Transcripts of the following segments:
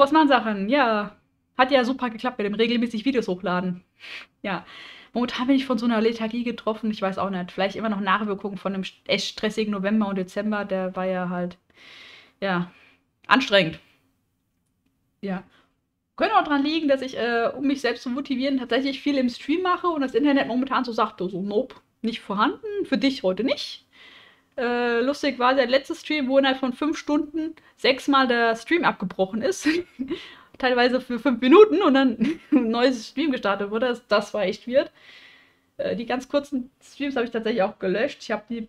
was machen Sachen? Ja, hat ja super geklappt mit dem regelmäßig Videos hochladen. Ja, momentan bin ich von so einer Lethargie getroffen. Ich weiß auch nicht. Vielleicht immer noch Nachwirkungen von einem echt stressigen November und Dezember. Der war ja halt, ja, anstrengend. Ja. Könnte auch daran liegen, dass ich, äh, um mich selbst zu motivieren, tatsächlich viel im Stream mache und das Internet momentan so sagt, so, nope, nicht vorhanden, für dich heute nicht. Äh, lustig war der letzte Stream, wo innerhalb von fünf Stunden sechsmal der Stream abgebrochen ist. Teilweise für fünf Minuten und dann ein neues Stream gestartet wurde. Das, das war echt weird. Äh, die ganz kurzen Streams habe ich tatsächlich auch gelöscht. Ich habe die,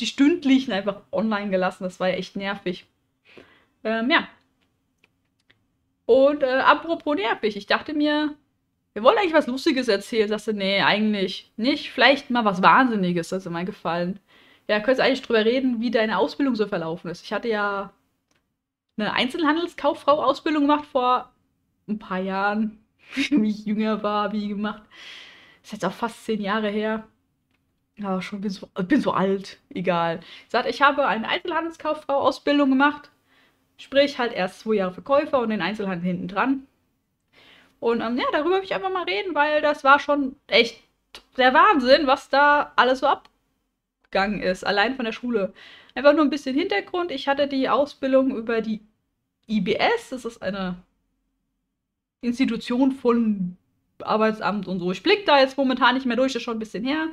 die stündlichen einfach online gelassen. Das war ja echt nervig. Ähm, ja. Und äh, apropos nervig, ich dachte mir, wir wollen eigentlich was Lustiges erzählen. Sagst du, nee, eigentlich nicht. Vielleicht mal was Wahnsinniges, das ist mir gefallen. Ja, könntest du eigentlich drüber reden, wie deine Ausbildung so verlaufen ist. Ich hatte ja eine Einzelhandelskauffrau-Ausbildung gemacht vor ein paar Jahren, wie ich jünger war, wie gemacht. Das ist jetzt auch fast zehn Jahre her. Aber schon bin so, bin so alt, egal. Ich ich habe eine Einzelhandelskauffrau-Ausbildung gemacht. Sprich, halt erst zwei Jahre Verkäufer und den Einzelhandel hinten dran. Und ähm, ja, darüber will ich einfach mal reden, weil das war schon echt der Wahnsinn, was da alles so abgeht gegangen ist, allein von der Schule. Einfach nur ein bisschen Hintergrund. Ich hatte die Ausbildung über die IBS, das ist eine Institution von Arbeitsamt und so. Ich blicke da jetzt momentan nicht mehr durch, das ist schon ein bisschen her.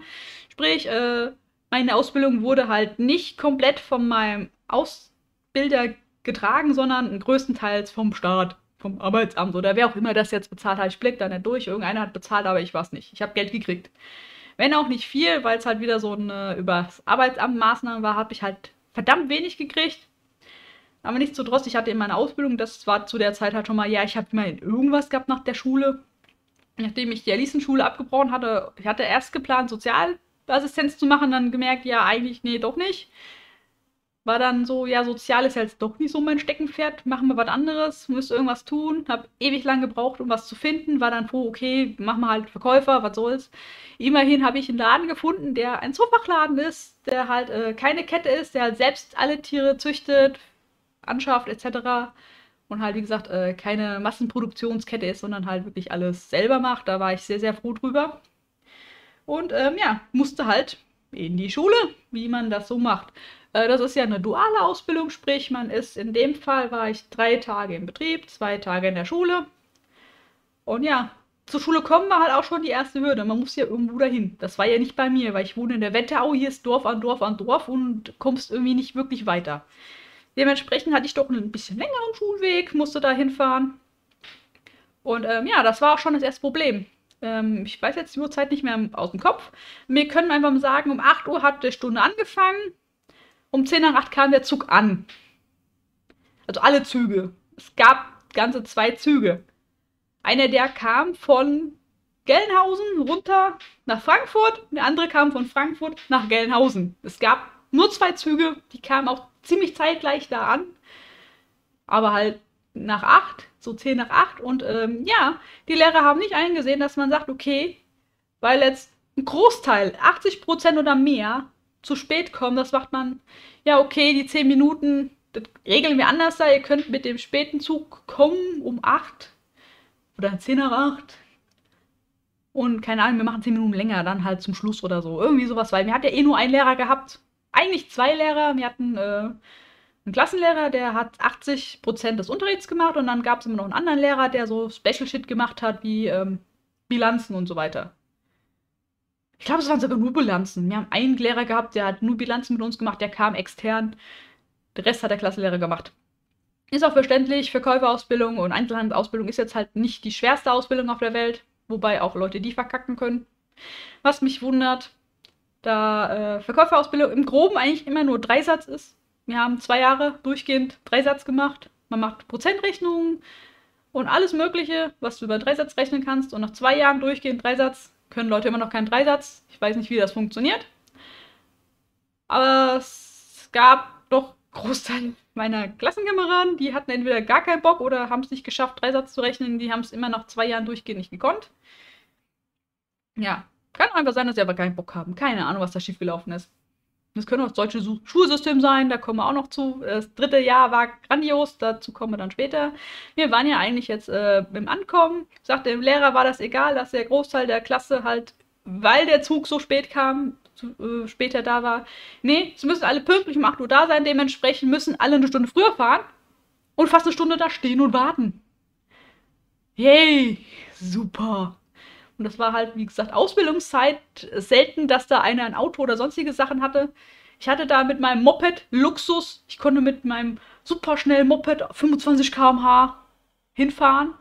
Sprich, äh, meine Ausbildung wurde halt nicht komplett von meinem Ausbilder getragen, sondern größtenteils vom Staat, vom Arbeitsamt oder wer auch immer das jetzt bezahlt hat. Ich blicke da nicht durch. Irgendeiner hat bezahlt, aber ich war es nicht. Ich habe Geld gekriegt wenn auch nicht viel, weil es halt wieder so eine übers Arbeitsamt Maßnahme war, habe ich halt verdammt wenig gekriegt. Aber nichtsdestotrotz, ich hatte in meiner Ausbildung, das war zu der Zeit halt schon mal, ja, ich habe immer irgendwas gehabt nach der Schule. Nachdem ich die Alicenschule abgebrochen hatte, ich hatte erst geplant, Sozialassistenz zu machen, dann gemerkt, ja, eigentlich, nee, doch nicht war dann so, ja, sozial ist jetzt doch nicht so mein Steckenpferd, machen wir was anderes, müsste irgendwas tun. Hab ewig lang gebraucht, um was zu finden, war dann froh, okay, machen wir halt Verkäufer, was soll's. Immerhin habe ich einen Laden gefunden, der ein Zufachladen ist, der halt äh, keine Kette ist, der halt selbst alle Tiere züchtet, anschafft etc. Und halt, wie gesagt, äh, keine Massenproduktionskette ist, sondern halt wirklich alles selber macht. Da war ich sehr, sehr froh drüber. Und ähm, ja, musste halt in die Schule, wie man das so macht. Äh, das ist ja eine duale Ausbildung, sprich man ist, in dem Fall war ich drei Tage im Betrieb, zwei Tage in der Schule. Und ja, zur Schule kommen war halt auch schon die erste Hürde. Man muss ja irgendwo dahin. Das war ja nicht bei mir, weil ich wohne in der Wetterau, oh, hier ist Dorf an Dorf an Dorf und kommst irgendwie nicht wirklich weiter. Dementsprechend hatte ich doch einen bisschen längeren Schulweg, musste da hinfahren. Und ähm, ja, das war auch schon das erste Problem. Ähm, ich weiß jetzt die Uhrzeit nicht mehr aus dem Kopf. Mir können einfach mal sagen, um 8 Uhr hat die Stunde angefangen. Um 10 nach 8 kam der Zug an. Also alle Züge. Es gab ganze zwei Züge. Einer, der kam von Gelnhausen runter nach Frankfurt, der andere kam von Frankfurt nach Gelnhausen. Es gab nur zwei Züge, die kamen auch ziemlich zeitgleich da an. Aber halt nach 8, so 10 nach 8. Und ähm, ja, die Lehrer haben nicht eingesehen, dass man sagt, okay, weil jetzt ein Großteil, 80 Prozent oder mehr zu spät kommen. Das macht man, ja, okay, die zehn Minuten das regeln wir anders da. Ihr könnt mit dem späten Zug kommen um 8 oder 10 nach 8. Und keine Ahnung, wir machen 10 Minuten länger, dann halt zum Schluss oder so. Irgendwie sowas, weil wir hatten ja eh nur einen Lehrer gehabt. Eigentlich zwei Lehrer. Wir hatten äh, einen Klassenlehrer, der hat 80% Prozent des Unterrichts gemacht und dann gab es immer noch einen anderen Lehrer, der so Special Shit gemacht hat, wie ähm, Bilanzen und so weiter. Ich glaube, es waren sogar nur Bilanzen. Wir haben einen Lehrer gehabt, der hat nur Bilanzen mit uns gemacht, der kam extern. Der Rest hat der Klassenlehrer gemacht. Ist auch verständlich, Verkäuferausbildung und Einzelhandelsausbildung ist jetzt halt nicht die schwerste Ausbildung auf der Welt, wobei auch Leute die verkacken können. Was mich wundert, da äh, Verkäuferausbildung im Groben eigentlich immer nur Dreisatz ist. Wir haben zwei Jahre durchgehend Dreisatz gemacht. Man macht Prozentrechnungen und alles Mögliche, was du über Dreisatz rechnen kannst. Und nach zwei Jahren durchgehend Dreisatz können Leute immer noch keinen Dreisatz. Ich weiß nicht, wie das funktioniert. Aber es gab doch Großteil meiner Klassenkameraden, die hatten entweder gar keinen Bock oder haben es nicht geschafft, Dreisatz zu rechnen. Die haben es immer nach zwei Jahren durchgehend nicht gekonnt. Ja, kann einfach sein, dass sie aber keinen Bock haben. Keine Ahnung, was da schiefgelaufen ist. Das können auch das deutsche Schulsystem sein, da kommen wir auch noch zu. Das dritte Jahr war grandios, dazu kommen wir dann später. Wir waren ja eigentlich jetzt äh, im Ankommen. Ich sagte dem Lehrer war das egal, dass der Großteil der Klasse halt, weil der Zug so spät kam, zu, äh, später da war. Nee, es müssen alle pünktlich um 8 Uhr da sein, dementsprechend müssen alle eine Stunde früher fahren und fast eine Stunde da stehen und warten. Yay, super. Und das war halt, wie gesagt, Ausbildungszeit. Selten, dass da einer ein Auto oder sonstige Sachen hatte. Ich hatte da mit meinem Moped Luxus. Ich konnte mit meinem superschnellen Moped 25 km/h hinfahren.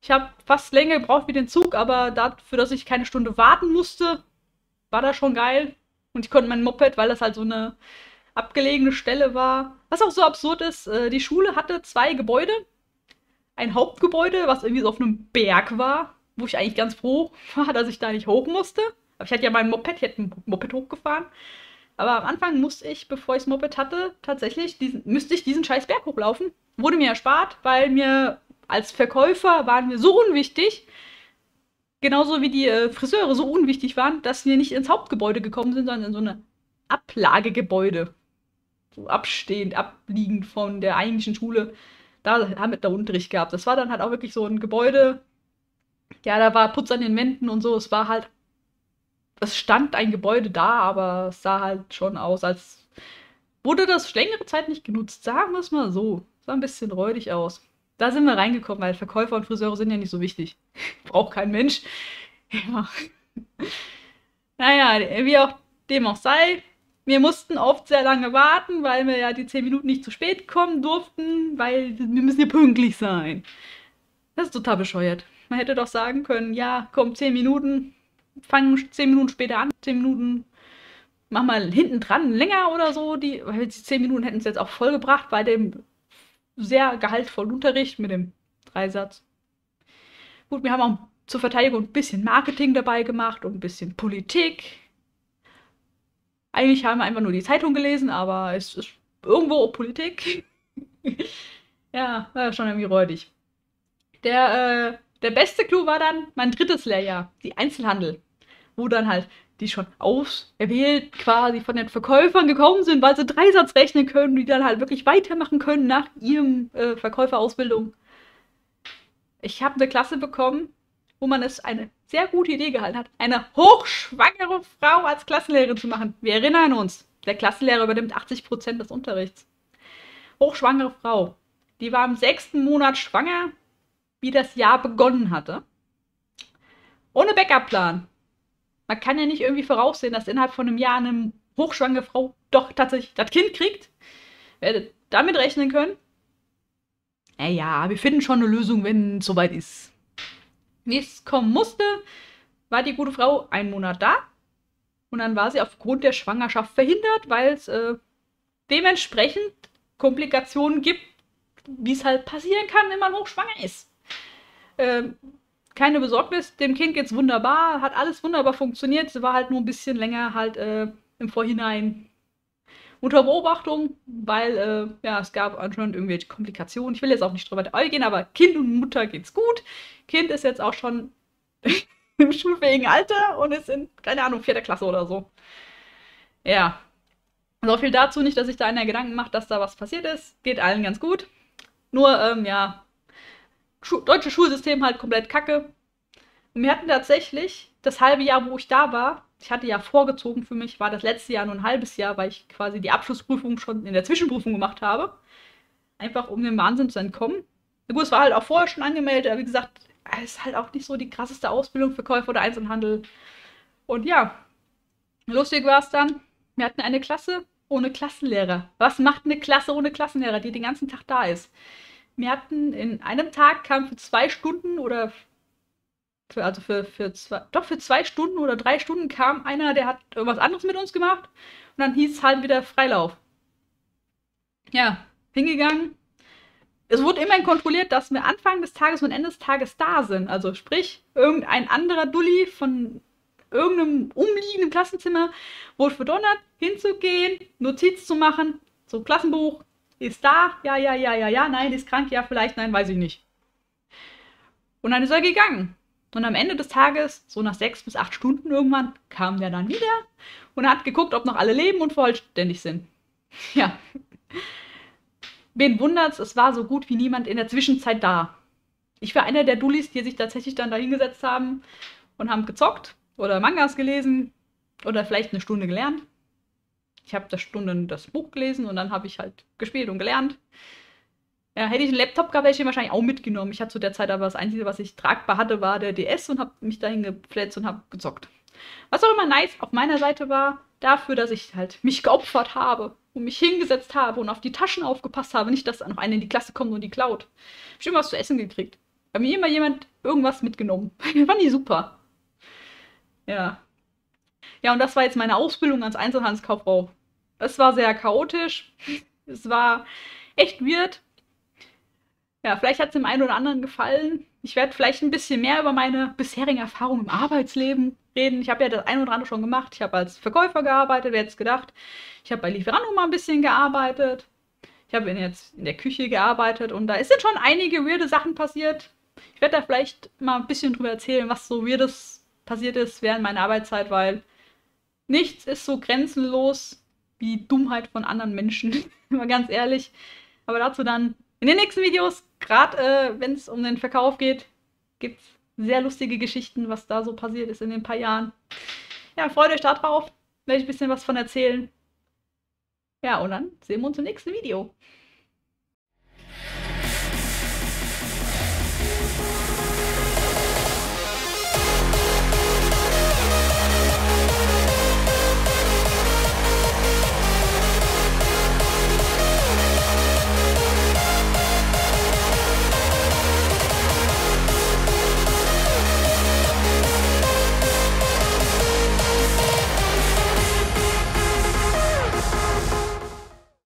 Ich habe fast länger gebraucht wie den Zug, aber dafür, dass ich keine Stunde warten musste, war das schon geil. Und ich konnte mein Moped, weil das halt so eine abgelegene Stelle war. Was auch so absurd ist, äh, die Schule hatte zwei Gebäude. Ein Hauptgebäude, was irgendwie so auf einem Berg war wo ich eigentlich ganz froh war, dass ich da nicht hoch musste. Aber ich hatte ja mein Moped, ich hätte ein Moped hochgefahren. Aber am Anfang musste ich, bevor ich das Moped hatte, tatsächlich, diesen, müsste ich diesen scheiß Berg hochlaufen. Wurde mir erspart, weil mir als Verkäufer waren wir so unwichtig, genauso wie die äh, Friseure so unwichtig waren, dass wir nicht ins Hauptgebäude gekommen sind, sondern in so eine Ablagegebäude. So abstehend, abliegend von der eigentlichen Schule. Da haben wir da Unterricht gehabt. Das war dann halt auch wirklich so ein Gebäude, ja, da war Putz an den Wänden und so. Es war halt. Es stand ein Gebäude da, aber es sah halt schon aus, als wurde das längere Zeit nicht genutzt. Sagen wir es mal so. Es sah ein bisschen räudig aus. Da sind wir reingekommen, weil Verkäufer und Friseure sind ja nicht so wichtig. Braucht kein Mensch. Ja. Naja, wie auch dem auch sei, wir mussten oft sehr lange warten, weil wir ja die 10 Minuten nicht zu spät kommen durften, weil wir müssen ja pünktlich sein. Das ist total bescheuert. Man hätte doch sagen können, ja, komm, 10 Minuten, fangen 10 Minuten später an, 10 Minuten, mach mal hinten dran länger oder so. Die, die 10 Minuten hätten es jetzt auch vollgebracht bei dem sehr gehaltvollen Unterricht mit dem Dreisatz. Gut, wir haben auch zur Verteidigung ein bisschen Marketing dabei gemacht und ein bisschen Politik. Eigentlich haben wir einfach nur die Zeitung gelesen, aber es ist irgendwo Politik. ja, war schon irgendwie räudig. Der äh, der beste Clou war dann mein drittes Lehrjahr, die Einzelhandel, wo dann halt die schon auserwählt quasi von den Verkäufern gekommen sind, weil sie Dreisatz rechnen können, die dann halt wirklich weitermachen können nach ihrem äh, Verkäuferausbildung. Ich habe eine Klasse bekommen, wo man es eine sehr gute Idee gehalten hat, eine hochschwangere Frau als Klassenlehrerin zu machen. Wir erinnern uns, der Klassenlehrer übernimmt 80 Prozent des Unterrichts. Hochschwangere Frau. Die war im sechsten Monat schwanger, wie das Jahr begonnen hatte. Ohne Backup-Plan. Man kann ja nicht irgendwie voraussehen, dass innerhalb von einem Jahr eine hochschwangere Frau doch tatsächlich das Kind kriegt. Werdet damit rechnen können? Naja, äh, wir finden schon eine Lösung, wenn es soweit ist. Wie es kommen musste, war die gute Frau einen Monat da. Und dann war sie aufgrund der Schwangerschaft verhindert, weil es äh, dementsprechend Komplikationen gibt, wie es halt passieren kann, wenn man hochschwanger ist äh, keine Besorgnis, dem Kind geht's wunderbar, hat alles wunderbar funktioniert, sie war halt nur ein bisschen länger halt äh, im Vorhinein unter Beobachtung, weil äh, ja, es gab anscheinend irgendwelche Komplikationen. Ich will jetzt auch nicht drüber eingehen, aber Kind und Mutter geht's gut. Kind ist jetzt auch schon im schulfähigen Alter und ist in, keine Ahnung, vierter Klasse oder so. Ja. So viel dazu, nicht, dass sich da einer Gedanken macht, dass da was passiert ist. Geht allen ganz gut. Nur, ähm, ja, Schu deutsche Schulsystem halt komplett kacke. Und wir hatten tatsächlich das halbe Jahr, wo ich da war, ich hatte ja vorgezogen für mich, war das letzte Jahr nur ein halbes Jahr, weil ich quasi die Abschlussprüfung schon in der Zwischenprüfung gemacht habe. Einfach um dem Wahnsinn zu entkommen. Na gut, es war halt auch vorher schon angemeldet, aber wie gesagt, es ist halt auch nicht so die krasseste Ausbildung für Käufer oder Einzelhandel. Und ja, lustig war es dann. Wir hatten eine Klasse ohne Klassenlehrer. Was macht eine Klasse ohne Klassenlehrer, die den ganzen Tag da ist? Wir hatten in einem Tag kam für zwei Stunden oder für, also für, für zwei, doch für zwei Stunden oder drei Stunden kam einer, der hat irgendwas anderes mit uns gemacht und dann hieß es halt wieder Freilauf. Ja, hingegangen. Es wurde immerhin kontrolliert, dass wir Anfang des Tages und Ende des Tages da sind. Also sprich, irgendein anderer Dulli von irgendeinem umliegenden Klassenzimmer wurde verdonnert, hinzugehen, Notiz zu machen, so Klassenbuch, ist da? Ja, ja, ja, ja, ja. Nein, ist krank? Ja, vielleicht. Nein, weiß ich nicht. Und dann ist er gegangen. Und am Ende des Tages, so nach sechs bis acht Stunden irgendwann, kam der dann wieder und hat geguckt, ob noch alle leben und vollständig sind. Ja. Wen wundert's, es war so gut wie niemand in der Zwischenzeit da. Ich war einer der Dullis, die sich tatsächlich dann da hingesetzt haben und haben gezockt oder Mangas gelesen oder vielleicht eine Stunde gelernt. Ich habe da Stunden das Buch gelesen und dann habe ich halt gespielt und gelernt. Ja, hätte ich einen Laptop gehabt, hätte ich ihn wahrscheinlich auch mitgenommen. Ich hatte zu der Zeit aber das Einzige, was ich tragbar hatte, war der DS und habe mich dahin geplätzt und habe gezockt. Was auch immer nice auf meiner Seite war, dafür, dass ich halt mich geopfert habe und mich hingesetzt habe und auf die Taschen aufgepasst habe, nicht, dass noch einer in die Klasse kommt und die klaut. Ich Bestimmt was zu essen gekriegt. Bei mir immer jemand irgendwas mitgenommen. Fand die super. Ja. Ja, und das war jetzt meine Ausbildung als Einzelhandelskauffrau. Es war sehr chaotisch. es war echt weird. Ja, vielleicht hat es dem einen oder anderen gefallen. Ich werde vielleicht ein bisschen mehr über meine bisherigen Erfahrungen im Arbeitsleben reden. Ich habe ja das ein oder andere schon gemacht. Ich habe als Verkäufer gearbeitet, wer jetzt gedacht. Ich habe bei Lieferando mal ein bisschen gearbeitet. Ich habe jetzt in der Küche gearbeitet und da sind schon einige weirde Sachen passiert. Ich werde da vielleicht mal ein bisschen drüber erzählen, was so weirdes passiert ist während meiner Arbeitszeit, weil nichts ist so grenzenlos wie Dummheit von anderen Menschen. Mal ganz ehrlich. Aber dazu dann in den nächsten Videos, gerade äh, wenn es um den Verkauf geht, gibt es sehr lustige Geschichten, was da so passiert ist in den paar Jahren. Ja, freut euch darauf. Werde ich ein bisschen was von erzählen. Ja, und dann sehen wir uns im nächsten Video.